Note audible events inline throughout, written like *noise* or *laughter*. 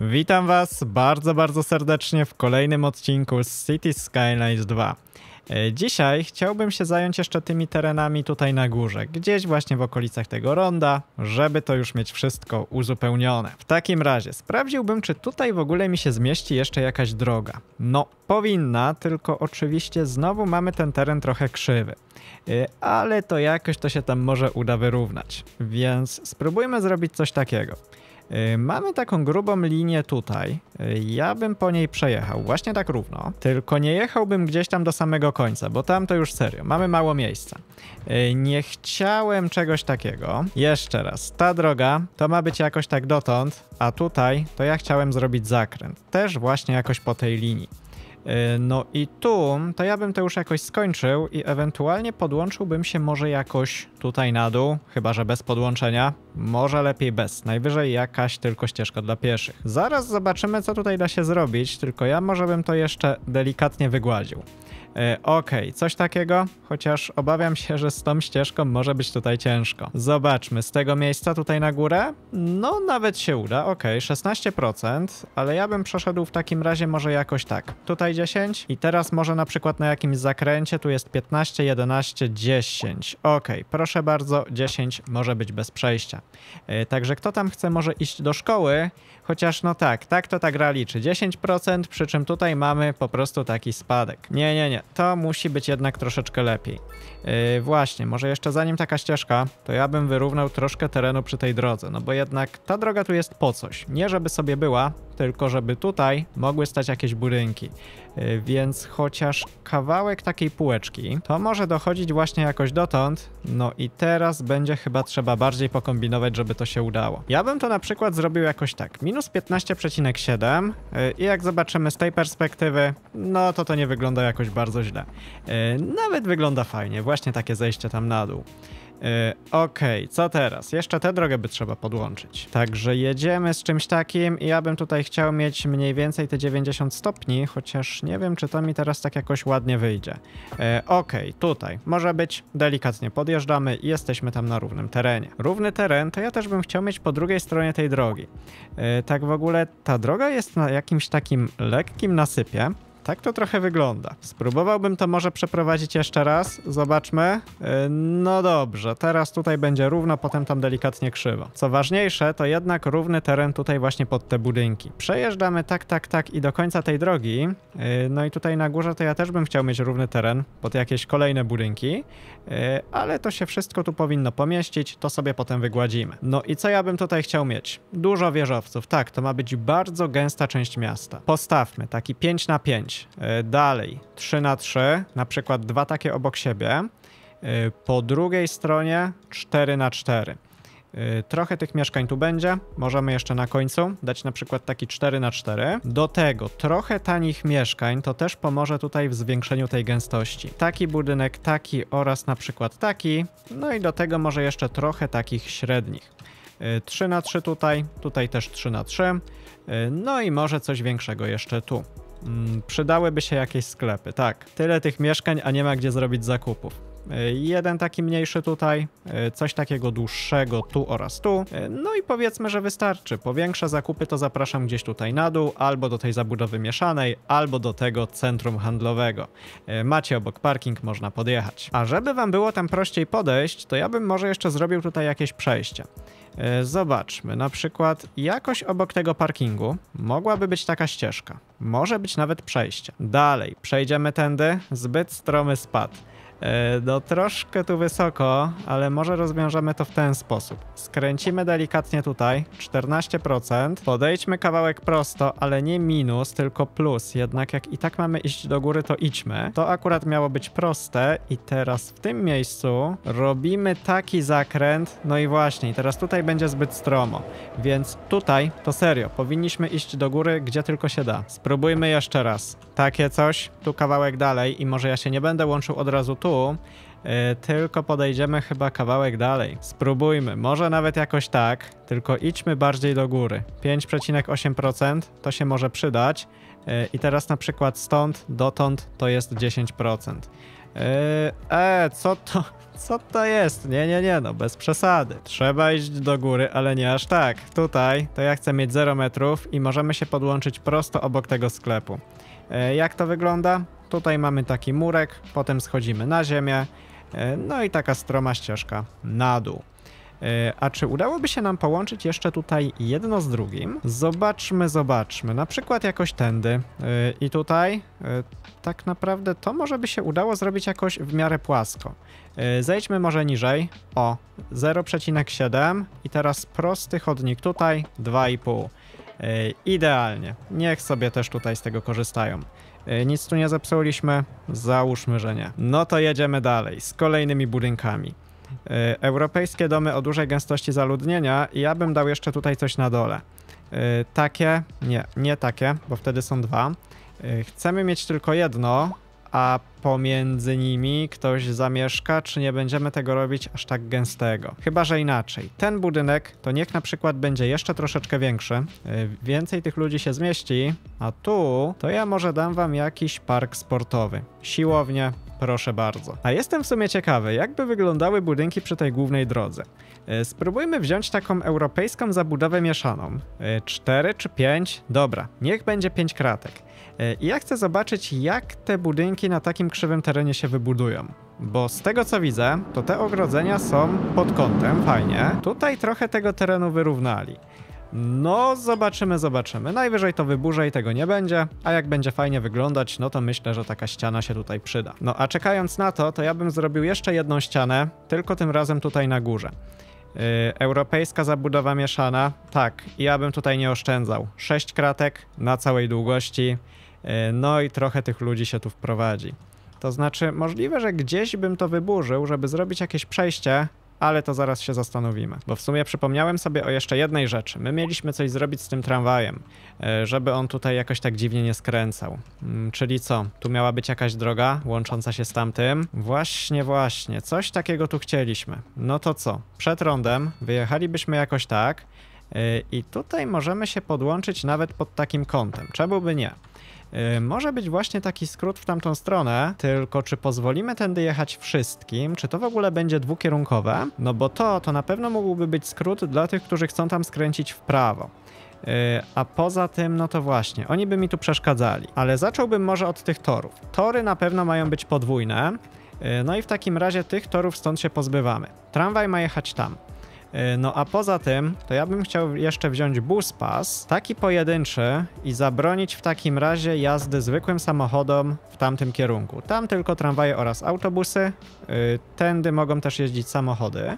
Witam Was bardzo, bardzo serdecznie w kolejnym odcinku z City Skylines 2. E, dzisiaj chciałbym się zająć jeszcze tymi terenami tutaj na górze, gdzieś właśnie w okolicach tego ronda, żeby to już mieć wszystko uzupełnione. W takim razie sprawdziłbym, czy tutaj w ogóle mi się zmieści jeszcze jakaś droga. No, powinna, tylko oczywiście znowu mamy ten teren trochę krzywy. E, ale to jakoś to się tam może uda wyrównać, więc spróbujmy zrobić coś takiego. E, mamy taką grubą linię tutaj. E, ja bym po niej przejechał, właśnie tak równo. Tylko nie jechałbym gdzieś tam do samego końca, bo tam to już serio, mamy mało miejsca. E, nie chciałem czegoś takiego. Jeszcze raz, ta droga to ma być jakoś tak dotąd, a tutaj to ja chciałem zrobić zakręt. Też właśnie jakoś po tej linii. E, no i tu, to ja bym to już jakoś skończył i ewentualnie podłączyłbym się może jakoś tutaj na dół, chyba że bez podłączenia. Może lepiej bez, najwyżej jakaś tylko ścieżka dla pieszych. Zaraz zobaczymy co tutaj da się zrobić, tylko ja może bym to jeszcze delikatnie wygładził. E, okej, okay, coś takiego, chociaż obawiam się, że z tą ścieżką może być tutaj ciężko. Zobaczmy, z tego miejsca tutaj na górę? No, nawet się uda, okej, okay, 16%, ale ja bym przeszedł w takim razie może jakoś tak. Tutaj 10 i teraz może na przykład na jakimś zakręcie tu jest 15, 11, 10. Okej, okay, proszę bardzo, 10 może być bez przejścia. Yy, także kto tam chce może iść do szkoły, chociaż no tak, tak to ta gra liczy, 10%, przy czym tutaj mamy po prostu taki spadek. Nie, nie, nie, to musi być jednak troszeczkę lepiej. Yy, właśnie, może jeszcze zanim taka ścieżka, to ja bym wyrównał troszkę terenu przy tej drodze, no bo jednak ta droga tu jest po coś. Nie żeby sobie była, tylko żeby tutaj mogły stać jakieś budynki. Yy, więc chociaż kawałek takiej półeczki, to może dochodzić właśnie jakoś dotąd, no i teraz będzie chyba trzeba bardziej pokombinować, żeby to się udało. Ja bym to na przykład zrobił jakoś tak, minus 15,7 yy, i jak zobaczymy z tej perspektywy, no to to nie wygląda jakoś bardzo źle. Yy, nawet wygląda fajnie, właśnie właśnie takie zejście tam na dół. Yy, Okej, okay, co teraz? Jeszcze tę drogę by trzeba podłączyć. Także jedziemy z czymś takim i ja bym tutaj chciał mieć mniej więcej te 90 stopni, chociaż nie wiem, czy to mi teraz tak jakoś ładnie wyjdzie. Yy, Okej, okay, tutaj. Może być delikatnie podjeżdżamy i jesteśmy tam na równym terenie. Równy teren to ja też bym chciał mieć po drugiej stronie tej drogi. Yy, tak w ogóle ta droga jest na jakimś takim lekkim nasypie, tak to trochę wygląda. Spróbowałbym to może przeprowadzić jeszcze raz. Zobaczmy. Y, no dobrze, teraz tutaj będzie równo, potem tam delikatnie krzywo. Co ważniejsze, to jednak równy teren tutaj właśnie pod te budynki. Przejeżdżamy tak, tak, tak i do końca tej drogi. Y, no i tutaj na górze to ja też bym chciał mieć równy teren pod jakieś kolejne budynki. Y, ale to się wszystko tu powinno pomieścić, to sobie potem wygładzimy. No i co ja bym tutaj chciał mieć? Dużo wieżowców. Tak, to ma być bardzo gęsta część miasta. Postawmy taki 5 na 5. E, dalej 3 na 3, na przykład dwa takie obok siebie. E, po drugiej stronie 4 na 4. E, trochę tych mieszkań tu będzie, możemy jeszcze na końcu dać na przykład taki 4 na 4. Do tego trochę tanich mieszkań, to też pomoże tutaj w zwiększeniu tej gęstości. Taki budynek, taki oraz na przykład taki, no i do tego może jeszcze trochę takich średnich. 3 na 3 tutaj, tutaj też 3 na 3, no i może coś większego jeszcze tu. Mm, przydałyby się jakieś sklepy, tak. Tyle tych mieszkań, a nie ma gdzie zrobić zakupów. Y, jeden taki mniejszy tutaj, y, coś takiego dłuższego tu oraz tu. Y, no i powiedzmy, że wystarczy. Po większe zakupy to zapraszam gdzieś tutaj na dół, albo do tej zabudowy mieszanej, albo do tego centrum handlowego. Macie obok parking, można podjechać. A żeby wam było tam prościej podejść, to ja bym może jeszcze zrobił tutaj jakieś przejście. E, zobaczmy, na przykład jakoś obok tego parkingu mogłaby być taka ścieżka. Może być nawet przejście. Dalej, przejdziemy tędy, zbyt stromy spad. E, no troszkę tu wysoko, ale może rozwiążemy to w ten sposób. Skręcimy delikatnie tutaj, 14%. Podejdźmy kawałek prosto, ale nie minus, tylko plus. Jednak jak i tak mamy iść do góry, to idźmy. To akurat miało być proste i teraz w tym miejscu robimy taki zakręt. No i właśnie, teraz tutaj będzie zbyt stromo. Więc tutaj, to serio, powinniśmy iść do góry, gdzie tylko się da. Spróbujmy jeszcze raz. Takie coś, tu kawałek dalej i może ja się nie będę łączył od razu tu, E, tylko podejdziemy chyba kawałek dalej. Spróbujmy, może nawet jakoś tak, tylko idźmy bardziej do góry. 5,8% to się może przydać e, i teraz na przykład stąd dotąd to jest 10%. Eee, co to, co to jest? Nie, nie, nie, no bez przesady. Trzeba iść do góry, ale nie aż tak. Tutaj to ja chcę mieć 0 metrów i możemy się podłączyć prosto obok tego sklepu. E, jak to wygląda? Tutaj mamy taki murek, potem schodzimy na ziemię, e, no i taka stroma ścieżka na dół. E, a czy udałoby się nam połączyć jeszcze tutaj jedno z drugim? Zobaczmy, zobaczmy. Na przykład jakoś tędy. E, I tutaj tak naprawdę to może by się udało zrobić jakoś w miarę płasko. Zejdźmy może niżej. O, 0,7 i teraz prosty chodnik tutaj, 2,5. Idealnie. Niech sobie też tutaj z tego korzystają. E, nic tu nie zepsuliśmy? Załóżmy, że nie. No to jedziemy dalej z kolejnymi budynkami. E, europejskie domy o dużej gęstości zaludnienia ja bym dał jeszcze tutaj coś na dole. E, takie, nie, nie takie, bo wtedy są dwa. Chcemy mieć tylko jedno, a pomiędzy nimi ktoś zamieszka, czy nie będziemy tego robić aż tak gęstego. Chyba, że inaczej. Ten budynek to niech na przykład będzie jeszcze troszeczkę większy, y, więcej tych ludzi się zmieści, a tu to ja może dam wam jakiś park sportowy. Siłownie, proszę bardzo. A jestem w sumie ciekawy, jakby wyglądały budynki przy tej głównej drodze. Y, spróbujmy wziąć taką europejską zabudowę mieszaną. Y, cztery czy pięć? Dobra, niech będzie pięć kratek. E, I ja chcę zobaczyć, jak te budynki na takim krzywym terenie się wybudują. Bo z tego co widzę, to te ogrodzenia są pod kątem, fajnie. Tutaj trochę tego terenu wyrównali. No, zobaczymy, zobaczymy. Najwyżej to wyburzę i tego nie będzie, a jak będzie fajnie wyglądać, no to myślę, że taka ściana się tutaj przyda. No a czekając na to, to ja bym zrobił jeszcze jedną ścianę, tylko tym razem tutaj na górze. Yy, europejska zabudowa mieszana, tak, ja bym tutaj nie oszczędzał. Sześć kratek na całej długości. E, no i trochę tych ludzi się tu wprowadzi. To znaczy, możliwe, że gdzieś bym to wyburzył, żeby zrobić jakieś przejście, ale to zaraz się zastanowimy. Bo w sumie przypomniałem sobie o jeszcze jednej rzeczy. My mieliśmy coś zrobić z tym tramwajem, e, żeby on tutaj jakoś tak dziwnie nie skręcał. Mm, czyli co? Tu miała być jakaś droga łącząca się z tamtym? Właśnie, właśnie. Coś takiego tu chcieliśmy. No to co? Przed rondem wyjechalibyśmy jakoś tak e, i tutaj możemy się podłączyć nawet pod takim kątem. Czemu by nie? Y, może być właśnie taki skrót w tamtą stronę, tylko czy pozwolimy tędy jechać wszystkim? Czy to w ogóle będzie dwukierunkowe? No bo to, to na pewno mógłby być skrót dla tych, którzy chcą tam skręcić w prawo. Y, a poza tym, no to właśnie, oni by mi tu przeszkadzali. Ale zacząłbym może od tych torów. Tory na pewno mają być podwójne. Y, no i w takim razie tych torów stąd się pozbywamy. Tramwaj ma jechać tam. E, no a poza tym, to ja bym chciał jeszcze wziąć bus pass, taki pojedynczy i zabronić w takim razie jazdy zwykłym samochodom w tamtym kierunku. Tam tylko tramwaje oraz autobusy, e, tędy mogą też jeździć samochody, e,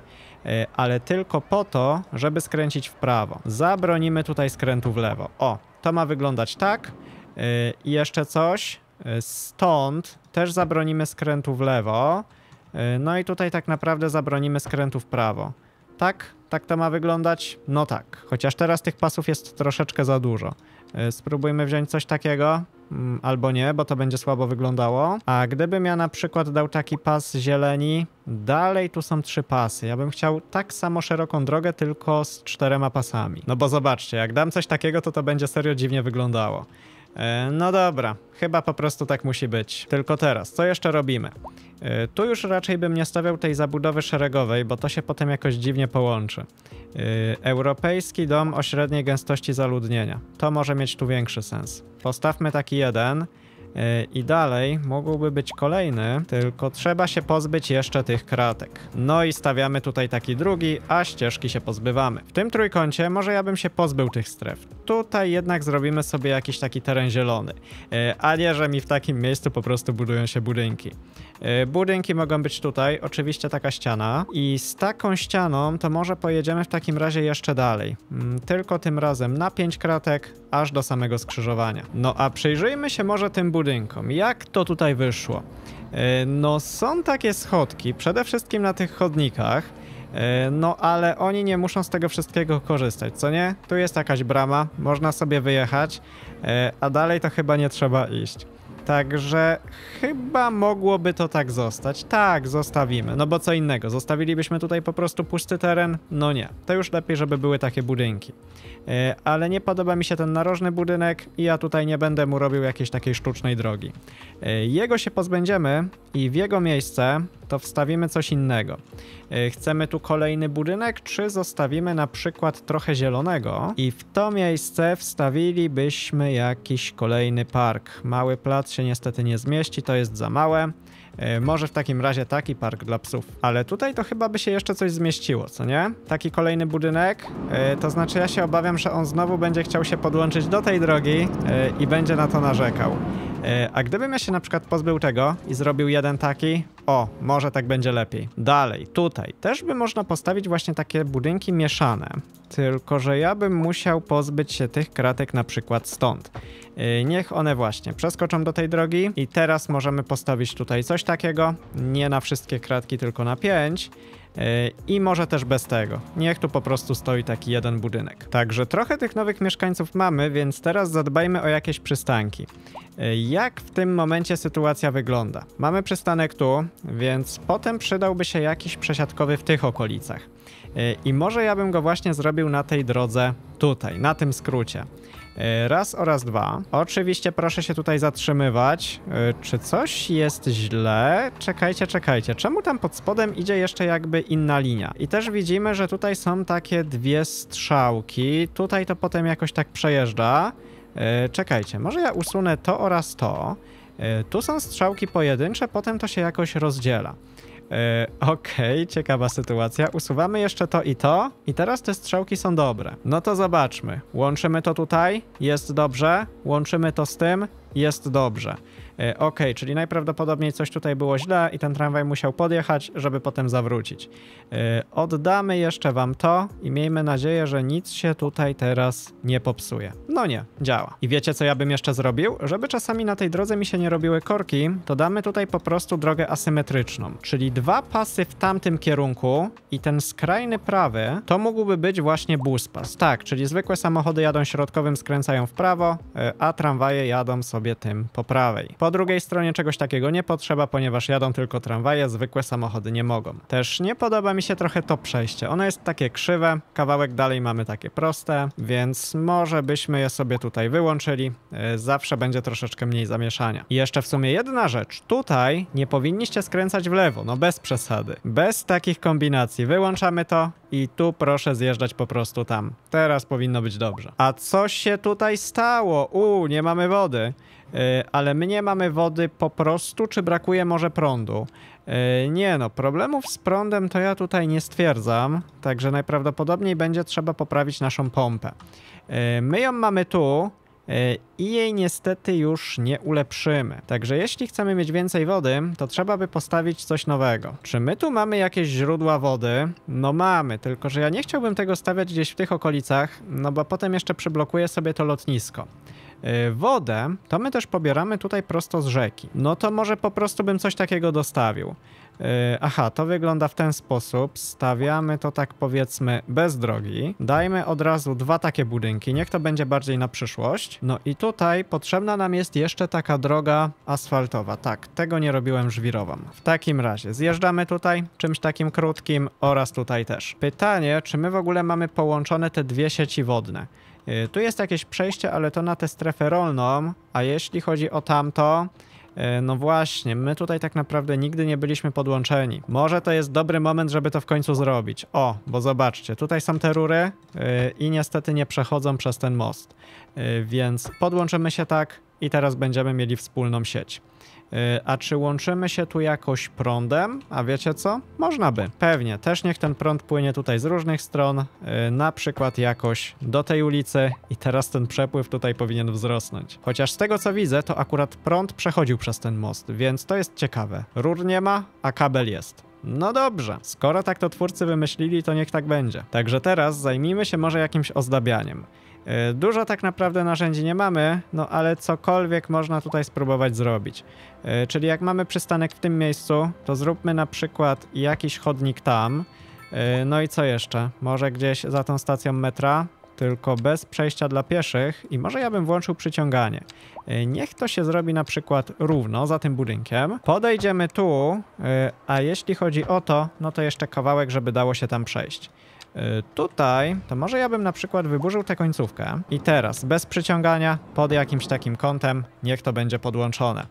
ale tylko po to, żeby skręcić w prawo. Zabronimy tutaj skrętu w lewo. O, to ma wyglądać tak. I jeszcze coś, stąd też zabronimy skrętu w lewo. No i tutaj tak naprawdę zabronimy skrętu w prawo tak, tak to ma wyglądać? No tak, chociaż teraz tych pasów jest troszeczkę za dużo. E, spróbujmy wziąć coś takiego, mm, albo nie, bo to będzie słabo wyglądało. A gdybym ja na przykład dał taki pas zieleni, dalej tu są trzy pasy. Ja bym chciał tak samo szeroką drogę, tylko z czterema pasami. No bo zobaczcie, jak dam coś takiego, to to będzie serio dziwnie wyglądało. E, no dobra, chyba po prostu tak musi być. Tylko teraz, co jeszcze robimy? E, tu już raczej bym nie stawiał tej zabudowy szeregowej, bo to się potem jakoś dziwnie połączy. E, Europejski dom o średniej gęstości zaludnienia. To może mieć tu większy sens. Postawmy taki jeden. E, I dalej mógłby być kolejny, tylko trzeba się pozbyć jeszcze tych kratek. No i stawiamy tutaj taki drugi, a ścieżki się pozbywamy. W tym trójkącie może ja bym się pozbył tych stref. Tutaj jednak zrobimy sobie jakiś taki teren zielony, e, a nie, że mi w takim miejscu po prostu budują się budynki. E, budynki mogą być tutaj, oczywiście taka ściana. I z taką ścianą to może pojedziemy w takim razie jeszcze dalej. Mm, tylko tym razem na 5 kratek, aż do samego skrzyżowania. No a przyjrzyjmy się może tym budynkom. Jak to tutaj wyszło? E, no są takie schodki, przede wszystkim na tych chodnikach. E, no ale oni nie muszą z tego wszystkiego korzystać, co nie? Tu jest jakaś brama, można sobie wyjechać, a dalej to chyba nie trzeba iść. Także chyba mogłoby to tak zostać. Tak, zostawimy. No bo co innego? Zostawilibyśmy tutaj po prostu pusty teren? No nie. To już lepiej, żeby były takie budynki. Yy, ale nie podoba mi się ten narożny budynek i ja tutaj nie będę mu robił jakiejś takiej sztucznej drogi. Yy, jego się pozbędziemy i w jego miejsce to wstawimy coś innego. E, chcemy tu kolejny budynek, czy zostawimy na przykład trochę zielonego i w to miejsce wstawilibyśmy jakiś kolejny park. Mały plac się niestety nie zmieści, to jest za małe. E, może w takim razie taki park dla psów. Ale tutaj to chyba by się jeszcze coś zmieściło, co nie? Taki kolejny budynek. E, to znaczy ja się obawiam, że on znowu będzie chciał się podłączyć do tej drogi i będzie na to narzekał. E, a gdybym ja się na przykład pozbył tego i zrobił jeden taki, o, może tak będzie lepiej. Dalej, tutaj też by można postawić właśnie takie budynki mieszane, tylko że ja bym musiał pozbyć się tych kratek na przykład stąd. E, niech one właśnie przeskoczą do tej drogi i teraz możemy postawić tutaj coś takiego, nie na wszystkie kratki, tylko na pięć. E, I może też bez tego. Niech tu po prostu stoi taki jeden budynek. Także trochę tych nowych mieszkańców mamy, więc teraz zadbajmy o jakieś przystanki. E, jak w tym momencie sytuacja wygląda? Mamy przystanek tu, więc potem przydałby się jakiś przesiadkowy w tych okolicach. E, I może ja bym go właśnie zrobił na tej drodze tutaj, na tym skrócie. E, raz oraz dwa. Oczywiście proszę się tutaj zatrzymywać. E, czy coś jest źle? Czekajcie, czekajcie. Czemu tam pod spodem idzie jeszcze jakby inna linia? I też widzimy, że tutaj są takie dwie strzałki. Tutaj to potem jakoś tak przejeżdża. E, czekajcie, może ja usunę to oraz to. Tu są strzałki pojedyncze, potem to się jakoś rozdziela. E, okej, okay, ciekawa sytuacja. Usuwamy jeszcze to i to. I teraz te strzałki są dobre. No to zobaczmy. Łączymy to tutaj. Jest dobrze. Łączymy to z tym jest dobrze. E, ok, czyli najprawdopodobniej coś tutaj było źle i ten tramwaj musiał podjechać, żeby potem zawrócić. E, oddamy jeszcze wam to i miejmy nadzieję, że nic się tutaj teraz nie popsuje. No nie, działa. I wiecie co ja bym jeszcze zrobił? Żeby czasami na tej drodze mi się nie robiły korki, to damy tutaj po prostu drogę asymetryczną, czyli dwa pasy w tamtym kierunku i ten skrajny prawy to mógłby być właśnie bus pas. Tak, czyli zwykłe samochody jadą środkowym, skręcają w prawo, e, a tramwaje jadą sobie sobie tym po prawej. Po drugiej stronie czegoś takiego nie potrzeba, ponieważ jadą tylko tramwaje, zwykłe samochody nie mogą. Też nie podoba mi się trochę to przejście. Ono jest takie krzywe, kawałek dalej mamy takie proste, więc może byśmy je sobie tutaj wyłączyli. E, zawsze będzie troszeczkę mniej zamieszania. I jeszcze w sumie jedna rzecz. Tutaj nie powinniście skręcać w lewo, no bez przesady. Bez takich kombinacji. Wyłączamy to i tu proszę zjeżdżać po prostu tam. Teraz powinno być dobrze. A co się tutaj stało? Uuu, nie mamy wody. E, ale my nie mamy wody po prostu, czy brakuje może prądu? E, nie no, problemów z prądem to ja tutaj nie stwierdzam, także najprawdopodobniej będzie trzeba poprawić naszą pompę. E, my ją mamy tu i jej niestety już nie ulepszymy. Także jeśli chcemy mieć więcej wody, to trzeba by postawić coś nowego. Czy my tu mamy jakieś źródła wody? No mamy, tylko że ja nie chciałbym tego stawiać gdzieś w tych okolicach, no bo potem jeszcze przyblokuję sobie to lotnisko. E, wodę, to my też pobieramy tutaj prosto z rzeki. No to może po prostu bym coś takiego dostawił. E, aha, to wygląda w ten sposób. Stawiamy to tak powiedzmy bez drogi. Dajmy od razu dwa takie budynki, niech to będzie bardziej na przyszłość. No i tutaj potrzebna nam jest jeszcze taka droga asfaltowa. Tak, tego nie robiłem żwirową. W takim razie zjeżdżamy tutaj czymś takim krótkim oraz tutaj też. Pytanie, czy my w ogóle mamy połączone te dwie sieci wodne. E, tu jest jakieś przejście, ale to na tę strefę rolną, a jeśli chodzi o tamto, e, no właśnie, my tutaj tak naprawdę nigdy nie byliśmy podłączeni. Może to jest dobry moment, żeby to w końcu zrobić. O, bo zobaczcie, tutaj są te rury e, i niestety nie przechodzą przez ten most. więc podłączymy się tak i teraz będziemy mieli wspólną sieć. E, a czy łączymy się tu jakoś prądem? A wiecie co? Można by. Pewnie. Też niech ten prąd płynie tutaj z różnych stron, e, na przykład jakoś do tej ulicy i teraz ten przepływ tutaj powinien wzrosnąć. Chociaż z tego co widzę, to akurat prąd przechodził przez ten most, więc to jest ciekawe. Rur nie ma, a kabel jest. No dobrze, skoro tak to twórcy wymyślili, to niech tak będzie. Także teraz zajmijmy się może jakimś ozdabianiem. E, dużo tak naprawdę narzędzi nie mamy, no ale cokolwiek można tutaj spróbować zrobić. E, czyli jak mamy przystanek w tym miejscu, to zróbmy na przykład jakiś chodnik tam. E, no i co jeszcze? Może gdzieś za tą stacją metra, tylko bez przejścia dla pieszych i może ja bym włączył przyciąganie. Niech to się zrobi na przykład równo za tym budynkiem. Podejdziemy tu, a jeśli chodzi o to, no to jeszcze kawałek, żeby dało się tam przejść. E, tutaj, to może ja bym na przykład wyburzył tę końcówkę i teraz bez przyciągania, pod jakimś takim kątem, niech to będzie podłączone.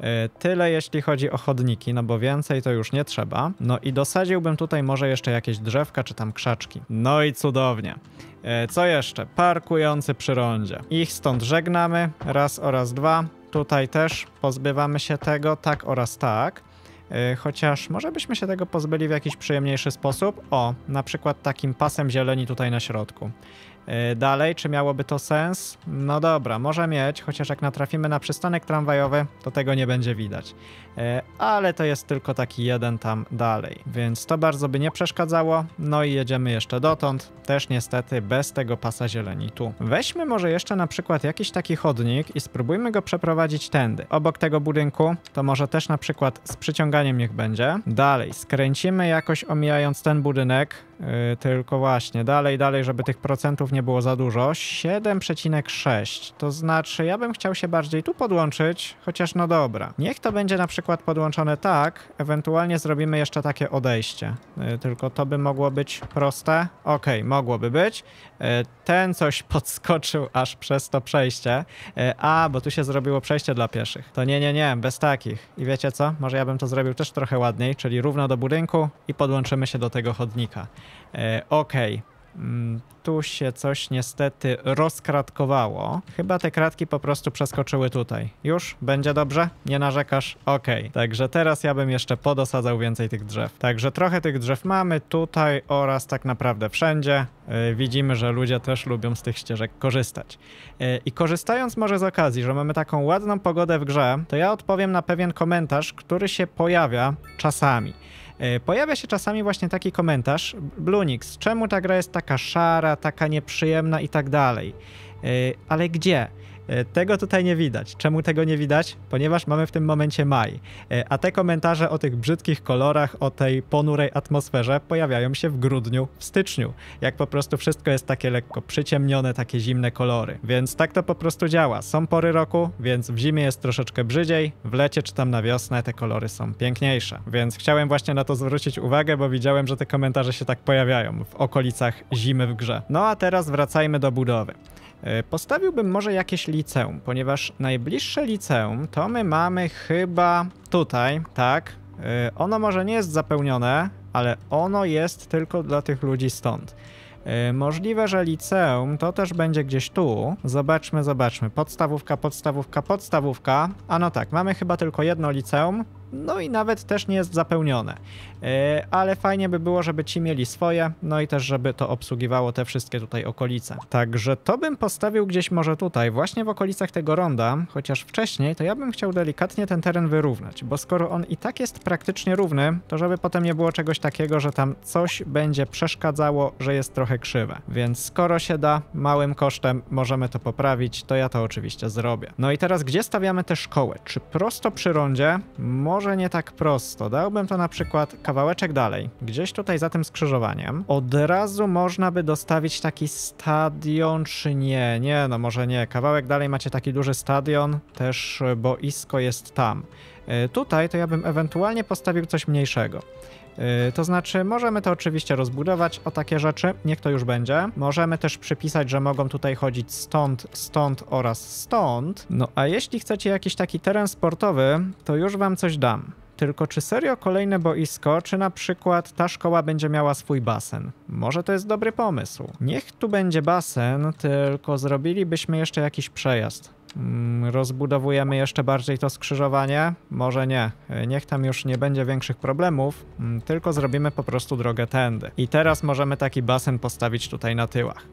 E, tyle jeśli chodzi o chodniki, no bo więcej to już nie trzeba. No i dosadziłbym tutaj może jeszcze jakieś drzewka czy tam krzaczki. No i cudownie. E, co jeszcze? Parkujący przy rondzie. Ich stąd żegnamy, raz oraz dwa. Tutaj też pozbywamy się tego, tak oraz tak. E, chociaż może byśmy się tego pozbyli w jakiś przyjemniejszy sposób. O, na przykład takim pasem zieleni tutaj na środku. E, dalej, czy miałoby to sens? No dobra, może mieć, chociaż jak natrafimy na przystanek tramwajowy, to tego nie będzie widać. E, ale to jest tylko taki jeden tam dalej, więc to bardzo by nie przeszkadzało. No i jedziemy jeszcze dotąd, też niestety bez tego pasa zieleni tu. Weźmy może jeszcze na przykład jakiś taki chodnik i spróbujmy go przeprowadzić tędy, obok tego budynku, to może też na przykład z przyciąganiem niech będzie. Dalej, skręcimy jakoś omijając ten budynek, Y, tylko właśnie dalej, dalej, żeby tych procentów nie było za dużo. 7,6 to znaczy ja bym chciał się bardziej tu podłączyć, chociaż no dobra. Niech to będzie na przykład podłączone tak, ewentualnie zrobimy jeszcze takie odejście. Y, tylko to by mogło być proste. Ok, mogłoby być. Y, ten coś *laughs* podskoczył aż przez to przejście. A, bo tu się zrobiło przejście dla pieszych. To nie, nie, nie, bez takich. I wiecie co? Może ja bym to zrobił też trochę ładniej, czyli równo do budynku i podłączymy się do tego chodnika. E, okej. Okay mm, tu się coś niestety rozkratkowało. Chyba te kratki po prostu przeskoczyły tutaj. Już? Będzie dobrze? Nie narzekasz? Okej. Okay. Także teraz ja bym jeszcze podosadzał więcej tych drzew. Także trochę tych drzew mamy tutaj oraz tak naprawdę wszędzie. Yy, widzimy, że ludzie też lubią z tych ścieżek korzystać. Yy, I korzystając może z okazji, że mamy taką ładną pogodę w grze, to ja odpowiem na pewien komentarz, który się pojawia czasami. E, pojawia się czasami właśnie taki komentarz, Blunix, czemu ta gra jest taka szara, taka nieprzyjemna i tak dalej. E, ale gdzie? E, tego tutaj nie widać. Czemu tego nie widać? Ponieważ mamy w tym momencie maj. E, a te komentarze o tych brzydkich kolorach, o tej ponurej atmosferze pojawiają się w grudniu, w styczniu. Jak po prostu wszystko jest takie lekko przyciemnione, takie zimne kolory. Więc tak to po prostu działa. Są pory roku, więc w zimie jest troszeczkę brzydziej, w lecie czy tam na wiosnę te kolory są piękniejsze. Więc chciałem właśnie na to zwrócić uwagę, bo widziałem, że te komentarze się tak pojawiają w okolicach zimy w grze. No a teraz wracajmy do budowy. E, postawiłbym może jakieś liceum, ponieważ najbliższe liceum to my mamy chyba tutaj, tak? E, ono może nie jest zapełnione, ale ono jest tylko dla tych ludzi stąd. E, możliwe, że liceum to też będzie gdzieś tu. Zobaczmy, zobaczmy. Podstawówka, podstawówka, podstawówka. A no tak, mamy chyba tylko jedno liceum, no i nawet też nie jest zapełnione. E, ale fajnie by było, żeby ci mieli swoje, no i też żeby to obsługiwało te wszystkie tutaj okolice. Także to bym postawił gdzieś może tutaj, właśnie w okolicach tego ronda, chociaż wcześniej, to ja bym chciał delikatnie ten teren wyrównać, bo skoro on i tak jest praktycznie równy, to żeby potem nie było czegoś takiego, że tam coś będzie przeszkadzało, że jest trochę krzywe. Więc skoro się da, małym kosztem możemy to poprawić, to ja to oczywiście zrobię. No i teraz gdzie stawiamy tę szkołę? Czy prosto przy rondzie? Może może nie tak prosto. Dałbym to na przykład kawałeczek dalej, gdzieś tutaj za tym skrzyżowaniem. Od razu można by dostawić taki stadion, czy nie? Nie, no może nie. Kawałek dalej macie taki duży stadion, też e, boisko jest tam. E, tutaj to ja bym ewentualnie postawił coś mniejszego. Y, to znaczy, możemy to oczywiście rozbudować o takie rzeczy, niech to już będzie. Możemy też przypisać, że mogą tutaj chodzić stąd, stąd oraz stąd. No a jeśli chcecie jakiś taki teren sportowy, to już wam coś dam. Tylko czy serio kolejne boisko, czy na przykład ta szkoła będzie miała swój basen? Może to jest dobry pomysł. Niech tu będzie basen, tylko zrobilibyśmy jeszcze jakiś przejazd. Mm, rozbudowujemy jeszcze bardziej to skrzyżowanie? Może nie. Niech tam już nie będzie większych problemów, mm, tylko zrobimy po prostu drogę tędy. I teraz możemy taki basen postawić tutaj na tyłach.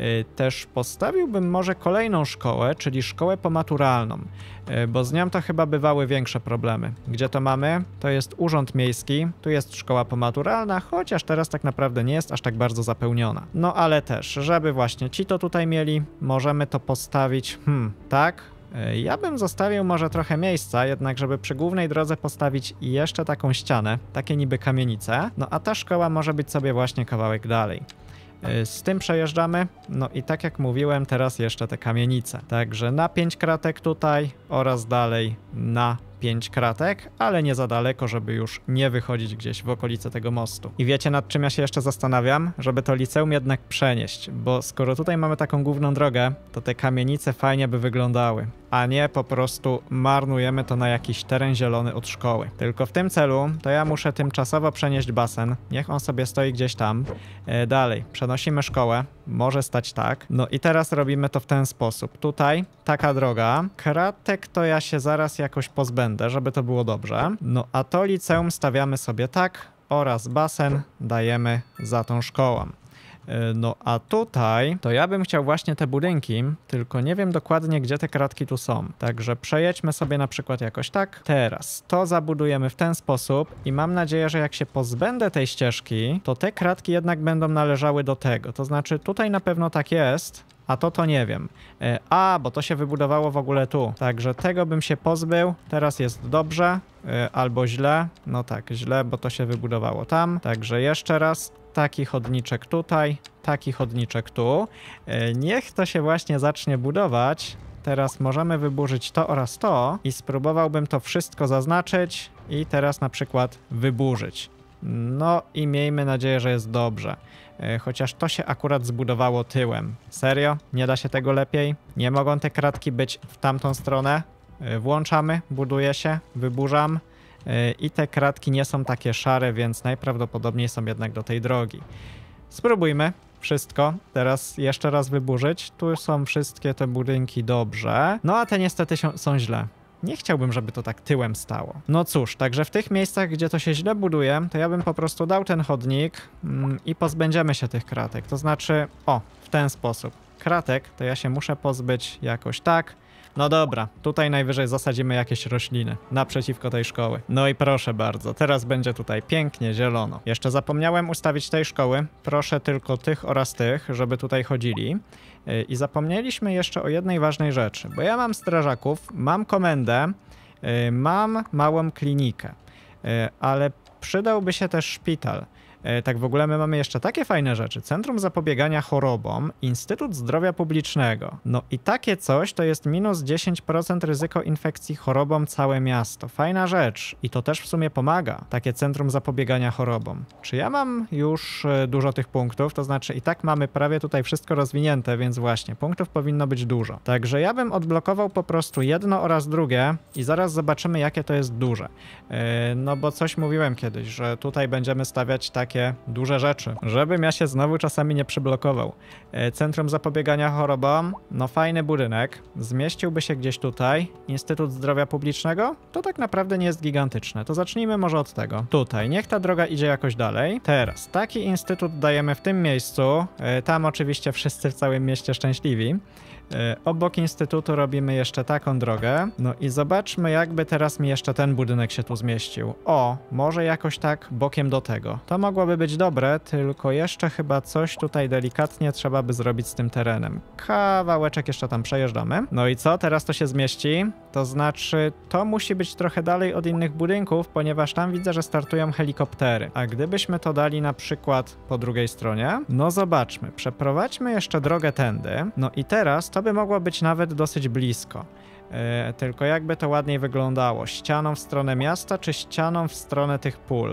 E, też postawiłbym może kolejną szkołę, czyli szkołę pomaturalną, e, bo z nią to chyba bywały większe problemy. Gdzie to mamy? To jest Urząd Miejski, tu jest szkoła pomaturalna, chociaż teraz tak naprawdę nie jest aż tak bardzo zapełniona. No ale też, żeby właśnie ci to tutaj mieli, możemy to postawić, hmm, tak, e, ja bym zostawił może trochę miejsca, jednak żeby przy głównej drodze postawić jeszcze taką ścianę, takie niby kamienice, no a ta szkoła może być sobie właśnie kawałek dalej. E, z tym przejeżdżamy. No i tak jak mówiłem, teraz jeszcze te kamienice. Także na 5 kratek tutaj oraz dalej na 5 kratek, ale nie za daleko, żeby już nie wychodzić gdzieś w okolice tego mostu. I wiecie nad czym ja się jeszcze zastanawiam? Żeby to liceum jednak przenieść, bo skoro tutaj mamy taką główną drogę, to te kamienice fajnie by wyglądały a nie po prostu marnujemy to na jakiś teren zielony od szkoły. Tylko w tym celu to ja muszę tymczasowo przenieść basen, niech on sobie stoi gdzieś tam. E, dalej, przenosimy szkołę, może stać tak. No i teraz robimy to w ten sposób. Tutaj taka droga. Kratek to ja się zaraz jakoś pozbędę, żeby to było dobrze. No a to liceum stawiamy sobie tak oraz basen dajemy za tą szkołą. E, no a tutaj, to ja bym chciał właśnie te budynki, tylko nie wiem dokładnie, gdzie te kratki tu są. Także przejedźmy sobie na przykład jakoś tak. Teraz to zabudujemy w ten sposób i mam nadzieję, że jak się pozbędę tej ścieżki, to te kratki jednak będą należały do tego. To znaczy tutaj na pewno tak jest, a to to nie wiem. E, a, bo to się wybudowało w ogóle tu, także tego bym się pozbył, teraz jest dobrze, e, albo źle, no tak, źle, bo to się wybudowało tam, także jeszcze raz, taki chodniczek tutaj, taki chodniczek tu. E, niech to się właśnie zacznie budować. Teraz możemy wyburzyć to oraz to i spróbowałbym to wszystko zaznaczyć i teraz na przykład wyburzyć. No i miejmy nadzieję, że jest dobrze. E, chociaż to się akurat zbudowało tyłem. Serio? Nie da się tego lepiej? Nie mogą te kratki być w tamtą stronę? E, włączamy, buduje się, wyburzam. E, I te kratki nie są takie szare, więc najprawdopodobniej są jednak do tej drogi. Spróbujmy wszystko. Teraz jeszcze raz wyburzyć. Tu są wszystkie te budynki dobrze. No a te niestety są źle. Nie chciałbym, żeby to tak tyłem stało. No cóż, także w tych miejscach, gdzie to się źle buduje, to ja bym po prostu dał ten chodnik mm, i pozbędziemy się tych kratek. To znaczy, o, w ten sposób. Kratek to ja się muszę pozbyć jakoś tak, no dobra, tutaj najwyżej zasadzimy jakieś rośliny naprzeciwko tej szkoły. No i proszę bardzo, teraz będzie tutaj pięknie zielono. Jeszcze zapomniałem ustawić tej szkoły. Proszę tylko tych oraz tych, żeby tutaj chodzili. Y, I zapomnieliśmy jeszcze o jednej ważnej rzeczy, bo ja mam strażaków, mam komendę, y, mam małą klinikę, y, ale przydałby się też szpital. E, tak w ogóle my mamy jeszcze takie fajne rzeczy. Centrum Zapobiegania Chorobom, Instytut Zdrowia Publicznego. No i takie coś to jest minus 10% ryzyko infekcji chorobą całe miasto. Fajna rzecz i to też w sumie pomaga, takie Centrum Zapobiegania Chorobom. Czy ja mam już e, dużo tych punktów? To znaczy i tak mamy prawie tutaj wszystko rozwinięte, więc właśnie, punktów powinno być dużo. Także ja bym odblokował po prostu jedno oraz drugie i zaraz zobaczymy jakie to jest duże. E, no bo coś mówiłem kiedyś, że tutaj będziemy stawiać tak takie duże rzeczy. Żebym ja się znowu czasami nie przyblokował. E, centrum Zapobiegania Chorobom, no fajny budynek, zmieściłby się gdzieś tutaj. Instytut Zdrowia Publicznego, to tak naprawdę nie jest gigantyczne. To zacznijmy może od tego. Tutaj, niech ta droga idzie jakoś dalej. Teraz, taki instytut dajemy w tym miejscu, e, tam oczywiście wszyscy w całym mieście szczęśliwi. E, obok Instytutu robimy jeszcze taką drogę. No i zobaczmy, jakby teraz mi jeszcze ten budynek się tu zmieścił. O, może jakoś tak bokiem do tego. To mogłoby być dobre, tylko jeszcze chyba coś tutaj delikatnie trzeba by zrobić z tym terenem. Kawałeczek jeszcze tam przejeżdżamy. No i co? Teraz to się zmieści. To znaczy, to musi być trochę dalej od innych budynków, ponieważ tam widzę, że startują helikoptery. A gdybyśmy to dali na przykład po drugiej stronie, no zobaczmy. Przeprowadźmy jeszcze drogę tędy. No i teraz to to by mogło być nawet dosyć blisko. Yy, tylko jakby to ładniej wyglądało? Ścianą w stronę miasta, czy ścianą w stronę tych pól?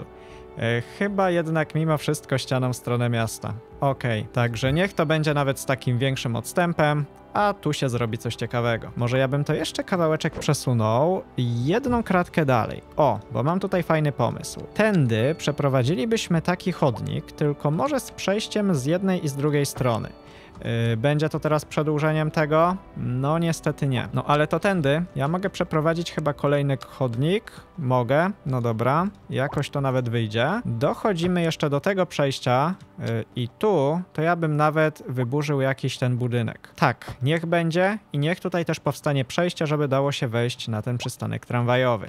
Yy, chyba jednak mimo wszystko ścianą w stronę miasta. Okej, okay, także niech to będzie nawet z takim większym odstępem, a tu się zrobi coś ciekawego. Może ja bym to jeszcze kawałeczek przesunął jedną kratkę dalej. O, bo mam tutaj fajny pomysł. Tędy przeprowadzilibyśmy taki chodnik, tylko może z przejściem z jednej i z drugiej strony. Y, będzie to teraz przedłużeniem tego? No niestety nie. No ale to tędy. Ja mogę przeprowadzić chyba kolejny chodnik. Mogę. No dobra. Jakoś to nawet wyjdzie. Dochodzimy jeszcze do tego przejścia y, i tu to ja bym nawet wyburzył jakiś ten budynek. Tak, niech będzie i niech tutaj też powstanie przejście, żeby dało się wejść na ten przystanek tramwajowy.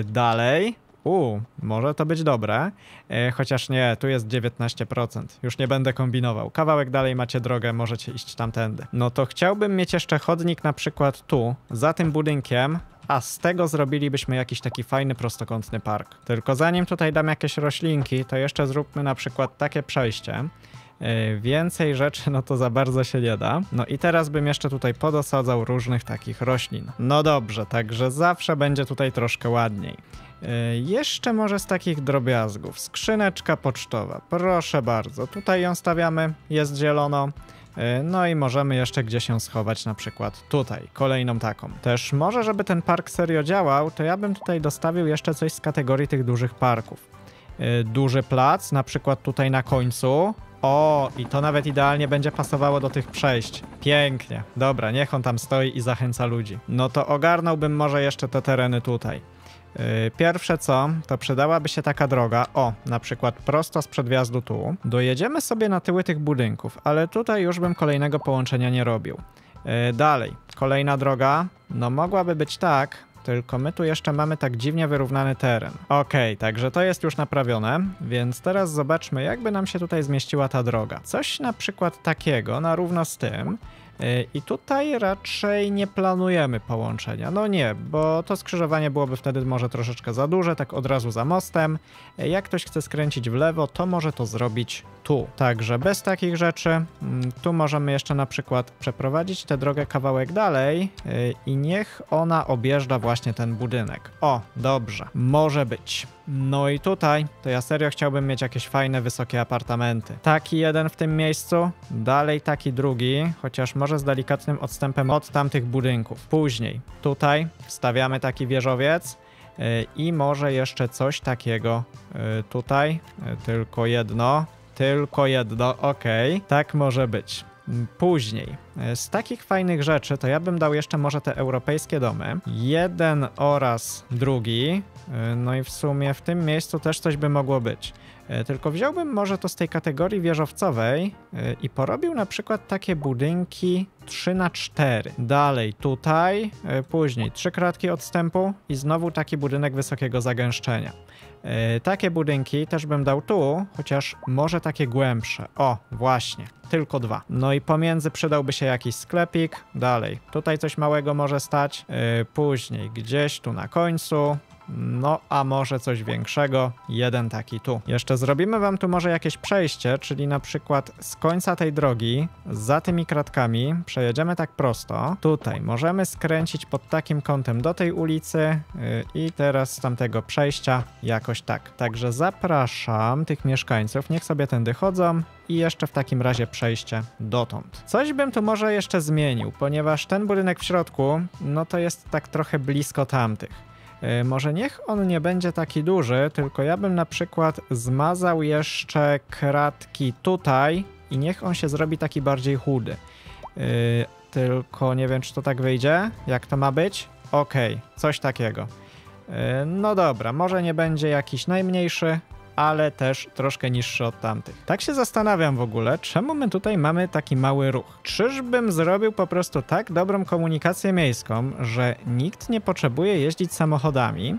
Y, dalej, u, może to być dobre, e, chociaż nie, tu jest 19%, już nie będę kombinował. Kawałek dalej macie drogę, możecie iść tamtędy. No to chciałbym mieć jeszcze chodnik na przykład tu, za tym budynkiem, a z tego zrobilibyśmy jakiś taki fajny prostokątny park. Tylko zanim tutaj dam jakieś roślinki, to jeszcze zróbmy na przykład takie przejście, E, więcej rzeczy, no to za bardzo się nie da. No i teraz bym jeszcze tutaj podosadzał różnych takich roślin. No dobrze, także zawsze będzie tutaj troszkę ładniej. E, jeszcze może z takich drobiazgów. Skrzyneczka pocztowa, proszę bardzo. Tutaj ją stawiamy, jest zielono. E, no i możemy jeszcze gdzieś się schować, na przykład tutaj, kolejną taką. Też może, żeby ten park serio działał, to ja bym tutaj dostawił jeszcze coś z kategorii tych dużych parków. Duży plac, na przykład tutaj na końcu, o, i to nawet idealnie będzie pasowało do tych przejść. Pięknie. Dobra, niech on tam stoi i zachęca ludzi. No to ogarnąłbym może jeszcze te tereny tutaj. Yy, pierwsze co, to przydałaby się taka droga, o, na przykład prosto z przedwjazdu tu. Dojedziemy sobie na tyły tych budynków, ale tutaj już bym kolejnego połączenia nie robił. Yy, dalej, kolejna droga, no mogłaby być tak, tylko my tu jeszcze mamy tak dziwnie wyrównany teren. Okej, okay, także to jest już naprawione, więc teraz zobaczmy, jakby nam się tutaj zmieściła ta droga. Coś na przykład takiego, na równo z tym. E, I tutaj raczej nie planujemy połączenia. No nie, bo to skrzyżowanie byłoby wtedy może troszeczkę za duże, tak od razu za mostem. E, jak ktoś chce skręcić w lewo, to może to zrobić tu. Także bez takich rzeczy. Mm, tu możemy jeszcze na przykład przeprowadzić tę drogę kawałek dalej e, i niech ona objeżdża właśnie ten budynek. O, dobrze, może być. No i tutaj, to ja serio chciałbym mieć jakieś fajne, wysokie apartamenty. Taki jeden w tym miejscu, dalej taki drugi, chociaż może może z delikatnym odstępem od tamtych budynków. Później tutaj stawiamy taki wieżowiec y, i może jeszcze coś takiego y, tutaj, y, tylko jedno, tylko jedno, ok, tak może być. Mm, później, z takich fajnych rzeczy, to ja bym dał jeszcze może te europejskie domy. Jeden oraz drugi. No i w sumie w tym miejscu też coś by mogło być. E, tylko wziąłbym może to z tej kategorii wieżowcowej e, i porobił na przykład takie budynki 3 na 4. Dalej tutaj, e, później trzy kratki odstępu i znowu taki budynek wysokiego zagęszczenia. Takie budynki też bym dał tu, chociaż może takie głębsze. O, właśnie, tylko dwa. No i pomiędzy przydałby się jakiś sklepik. Dalej, tutaj coś małego może stać. Później gdzieś tu na końcu no, a może coś większego? Jeden taki tu. Jeszcze zrobimy wam tu może jakieś przejście, czyli na przykład z końca tej drogi, za tymi kratkami, przejedziemy tak prosto. Tutaj możemy skręcić pod takim kątem do tej ulicy yy, i teraz z tamtego przejścia jakoś tak. Także zapraszam tych mieszkańców, niech sobie tędy chodzą i jeszcze w takim razie przejście dotąd. Coś bym tu może jeszcze zmienił, ponieważ ten budynek w środku, no to jest tak trochę blisko tamtych. E, może niech on nie będzie taki duży, tylko ja bym na przykład zmazał jeszcze kratki tutaj i niech on się zrobi taki bardziej chudy. E, tylko nie wiem, czy to tak wyjdzie. Jak to ma być? Okej, okay, coś takiego. E, no dobra, może nie będzie jakiś najmniejszy, ale też troszkę niższy od tamtych. Tak się zastanawiam w ogóle, czemu my tutaj mamy taki mały ruch. Czyżbym zrobił po prostu tak dobrą komunikację miejską, że nikt nie potrzebuje jeździć samochodami,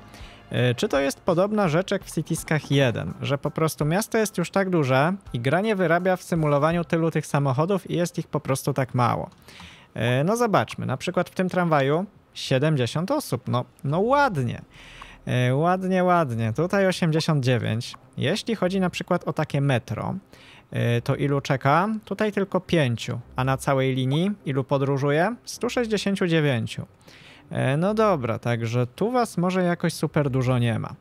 e, czy to jest podobna rzecz jak w Cityskach 1, że po prostu miasto jest już tak duże i gra nie wyrabia w symulowaniu tylu tych samochodów i jest ich po prostu tak mało? E, no zobaczmy, na przykład w tym tramwaju 70 osób, no, no ładnie. E, ładnie, ładnie. Tutaj 89. Jeśli chodzi na przykład o takie metro, e, to ilu czeka? Tutaj tylko 5, a na całej linii ilu podróżuje? 169. E, no dobra, także tu was może jakoś super dużo nie ma.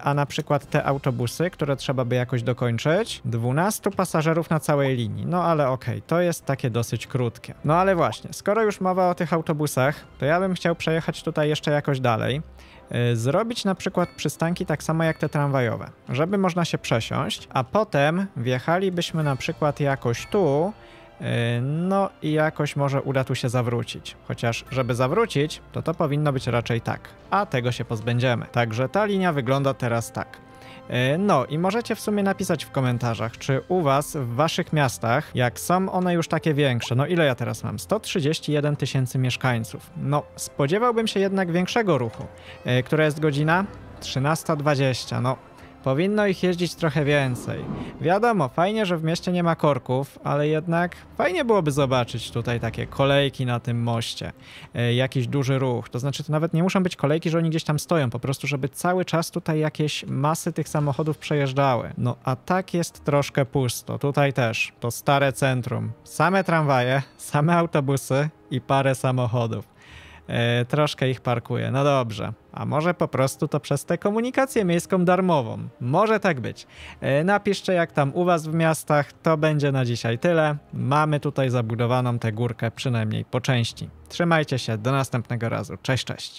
A na przykład te autobusy, które trzeba by jakoś dokończyć, 12 pasażerów na całej linii. No ale okej, okay, to jest takie dosyć krótkie. No ale właśnie, skoro już mowa o tych autobusach, to ja bym chciał przejechać tutaj jeszcze jakoś dalej. E, zrobić na przykład przystanki tak samo jak te tramwajowe, żeby można się przesiąść, a potem wjechalibyśmy na przykład jakoś tu, e, no i jakoś może uda tu się zawrócić. Chociaż, żeby zawrócić, to to powinno być raczej tak, a tego się pozbędziemy. Także ta linia wygląda teraz tak. E, no i możecie w sumie napisać w komentarzach, czy u was, w waszych miastach, jak są one już takie większe, no ile ja teraz mam? 131 tysięcy mieszkańców. No, spodziewałbym się jednak większego ruchu. E, która jest godzina? 13.20, no Powinno ich jeździć trochę więcej. Wiadomo, fajnie, że w mieście nie ma korków, ale jednak fajnie byłoby zobaczyć tutaj takie kolejki na tym moście. E, jakiś duży ruch. To znaczy, to nawet nie muszą być kolejki, że oni gdzieś tam stoją, po prostu, żeby cały czas tutaj jakieś masy tych samochodów przejeżdżały. No a tak jest troszkę pusto. Tutaj też. To stare centrum. Same tramwaje, same autobusy i parę samochodów. E, troszkę ich parkuje. No dobrze. A może po prostu to przez tę komunikację miejską darmową. Może tak być. E, napiszcie jak tam u was w miastach. To będzie na dzisiaj tyle. Mamy tutaj zabudowaną tę górkę przynajmniej po części. Trzymajcie się. Do następnego razu. Cześć, cześć.